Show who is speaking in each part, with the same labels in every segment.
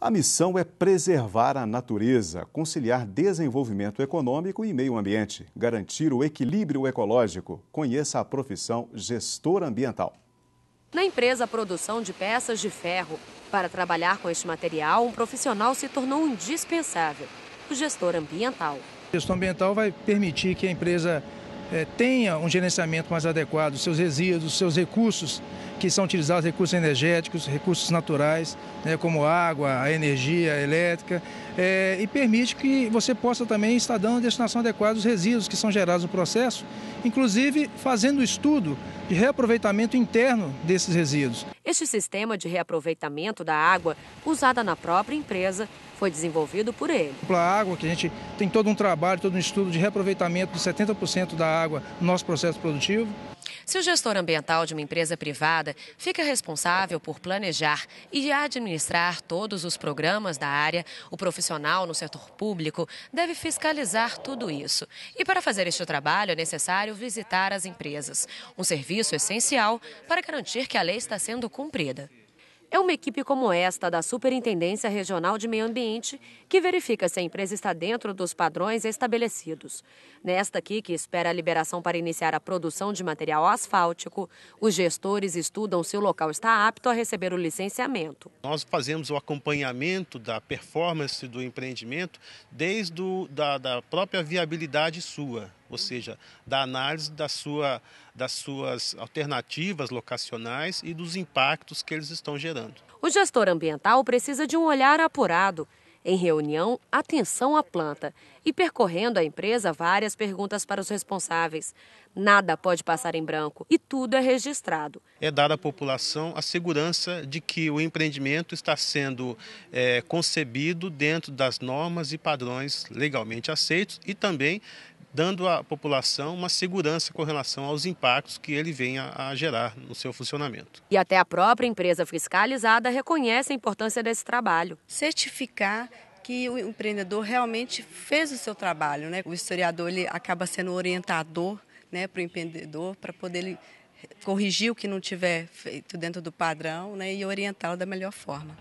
Speaker 1: A missão é preservar a natureza, conciliar desenvolvimento econômico e meio ambiente, garantir o equilíbrio ecológico. Conheça a profissão gestor ambiental.
Speaker 2: Na empresa, a produção de peças de ferro. Para trabalhar com este material, um profissional se tornou indispensável: o gestor ambiental.
Speaker 3: O gestor ambiental vai permitir que a empresa é, tenha um gerenciamento mais adequado dos seus resíduos, seus recursos que são utilizados, recursos energéticos, recursos naturais, né, como água, a energia a elétrica, é, e permite que você possa também estar dando a destinação adequada dos resíduos que são gerados no processo, inclusive fazendo estudo de reaproveitamento interno desses resíduos.
Speaker 2: Este sistema de reaproveitamento da água, usada na própria empresa, foi desenvolvido por ele.
Speaker 3: A água, que a gente tem todo um trabalho, todo um estudo de reaproveitamento de 70% da água no nosso processo produtivo.
Speaker 2: Se o gestor ambiental de uma empresa privada fica responsável por planejar e administrar todos os programas da área, o profissional no setor público deve fiscalizar tudo isso. E para fazer este trabalho é necessário visitar as empresas, um serviço essencial para garantir que a lei está sendo cumprida. É uma equipe como esta da Superintendência Regional de Meio Ambiente que verifica se a empresa está dentro dos padrões estabelecidos. Nesta aqui, que espera a liberação para iniciar a produção de material asfáltico, os gestores estudam se o local está apto a receber o licenciamento.
Speaker 1: Nós fazemos o acompanhamento da performance do empreendimento desde o, da, da própria viabilidade sua ou seja, da análise da sua, das suas alternativas locacionais e dos impactos que eles estão gerando.
Speaker 2: O gestor ambiental precisa de um olhar apurado. Em reunião, atenção à planta e percorrendo a empresa várias perguntas para os responsáveis. Nada pode passar em branco e tudo é registrado.
Speaker 1: É dar à população a segurança de que o empreendimento está sendo é, concebido dentro das normas e padrões legalmente aceitos e também dando à população uma segurança com relação aos impactos que ele venha a gerar no seu funcionamento.
Speaker 2: E até a própria empresa fiscalizada reconhece a importância desse trabalho. Certificar que o empreendedor realmente fez o seu trabalho, né? O historiador ele acaba sendo orientador, né, para o empreendedor para poder ele corrigir o que não tiver feito dentro do padrão, né, e orientá-lo da melhor forma.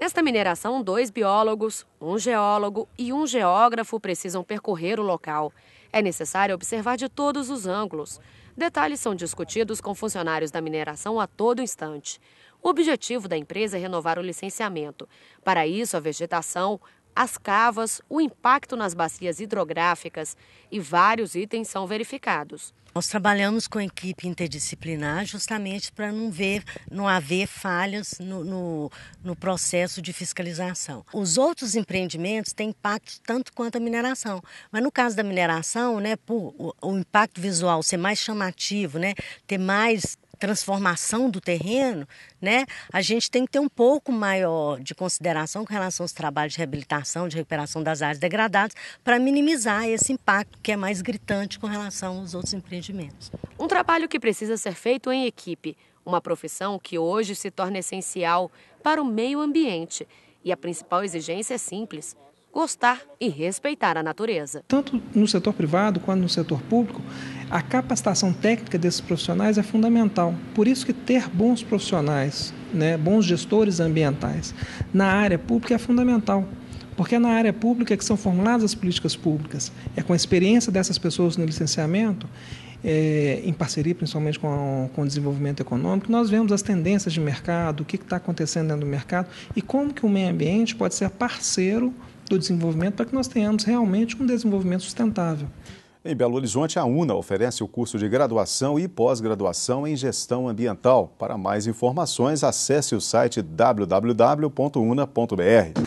Speaker 2: Nesta mineração, dois biólogos, um geólogo e um geógrafo precisam percorrer o local. É necessário observar de todos os ângulos. Detalhes são discutidos com funcionários da mineração a todo instante. O objetivo da empresa é renovar o licenciamento. Para isso, a vegetação, as cavas, o impacto nas bacias hidrográficas e vários itens são verificados. Nós trabalhamos com equipe interdisciplinar justamente para não ver, não haver falhas no, no, no, processo de fiscalização. Os outros empreendimentos têm impacto tanto quanto a mineração, mas no caso da mineração, né, por o, o impacto visual ser mais chamativo, né, ter mais transformação do terreno, né, a gente tem que ter um pouco maior de consideração com relação aos trabalhos de reabilitação, de recuperação das áreas degradadas, para minimizar esse impacto que é mais gritante com relação aos outros empreendimentos. Um trabalho que precisa ser feito em equipe, uma profissão que hoje se torna essencial para o meio ambiente. E a principal exigência é simples: gostar e respeitar a natureza.
Speaker 4: Tanto no setor privado quanto no setor público, a capacitação técnica desses profissionais é fundamental. Por isso que ter bons profissionais, né, bons gestores ambientais na área pública é fundamental. Porque é na área pública que são formuladas as políticas públicas. É com a experiência dessas pessoas no licenciamento, é, em parceria principalmente com, com o desenvolvimento econômico, nós vemos as tendências de mercado, o que está acontecendo dentro do mercado e como que o meio ambiente pode ser parceiro do desenvolvimento para que nós tenhamos realmente um desenvolvimento sustentável.
Speaker 1: Em Belo Horizonte, a UNA oferece o curso de graduação e pós-graduação em gestão ambiental. Para mais informações, acesse o site www.una.br.